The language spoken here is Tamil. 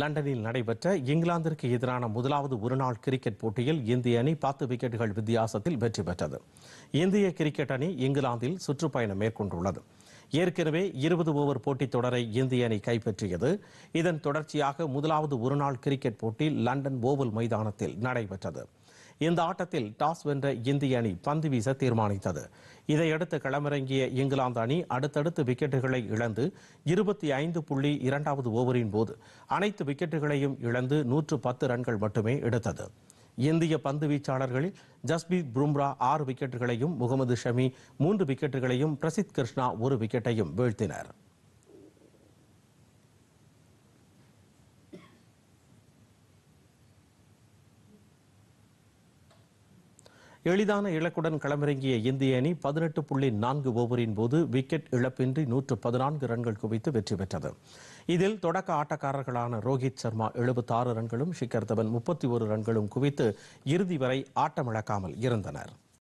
லண்டனில் நடைபெற்ற இங்கிலாந்திற்கு எதிரான முதலாவது ஒருநாள் கிரிக்கெட் போட்டியில் இந்திய அணி பத்து விக்கெட்டுகள் வித்தியாசத்தில் வெற்றி பெற்றது இந்திய கிரிக்கெட் அணி இங்கிலாந்தில் சுற்றுப்பயணம் மேற்கொண்டுள்ளது ஏற்கனவே இருபது ஓவர் போட்டித் தொடரை இந்திய அணி கைப்பற்றியது இதன் தொடர்ச்சியாக முதலாவது ஒருநாள் கிரிக்கெட் போட்டி லண்டன் ஓவல் மைதானத்தில் நடைபெற்றது இந்த ஆட்டத்தில் டாஸ் வென்ற இந்திய அணி பந்து வீச தீர்மானித்தது இதையடுத்து களமிறங்கிய இங்கிலாந்து அணி அடுத்தடுத்து விக்கெட்டுகளை இழந்து இருபத்தி ஐந்து புள்ளி இரண்டாவது ஓவரின் போது அனைத்து விக்கெட்டுகளையும் இழந்து நூற்று பத்து ரன்கள் மட்டுமே எடுத்தது இந்திய பந்து வீச்சாளர்களில் ஜஸ்பீத் பும்ரா ஆறு விக்கெட்டுகளையும் முகமது ஷமி மூன்று விக்கெட்டுகளையும் பிரசித் கிருஷ்ணா ஒரு விக்கெட்டையும் வீழ்த்தினர் எளிதான இலக்குடன் களமிறங்கிய இந்திய அணி பதினெட்டு புள்ளி நான்கு ஓவரின் போது விக்கெட் இழப்பின்றி நூற்று பதினான்கு ரன்கள் குவித்து வெற்றி பெற்றது இதில் தொடக்க ஆட்டக்காரர்களான ரோஹித் சர்மா எழுபத்தி ஆறு ரன்களும் ஷிகர் தவன் முப்பத்தி ஒரு ரன்களும் குவித்து இறுதி வரை ஆட்டமிழக்காமல் இருந்தனா்